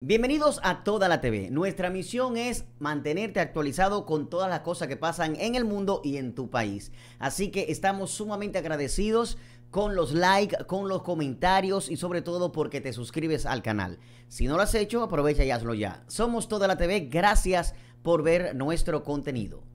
Bienvenidos a Toda la TV. Nuestra misión es mantenerte actualizado con todas las cosas que pasan en el mundo y en tu país. Así que estamos sumamente agradecidos con los likes, con los comentarios y sobre todo porque te suscribes al canal. Si no lo has hecho, aprovecha y hazlo ya. Somos Toda la TV. Gracias por ver nuestro contenido.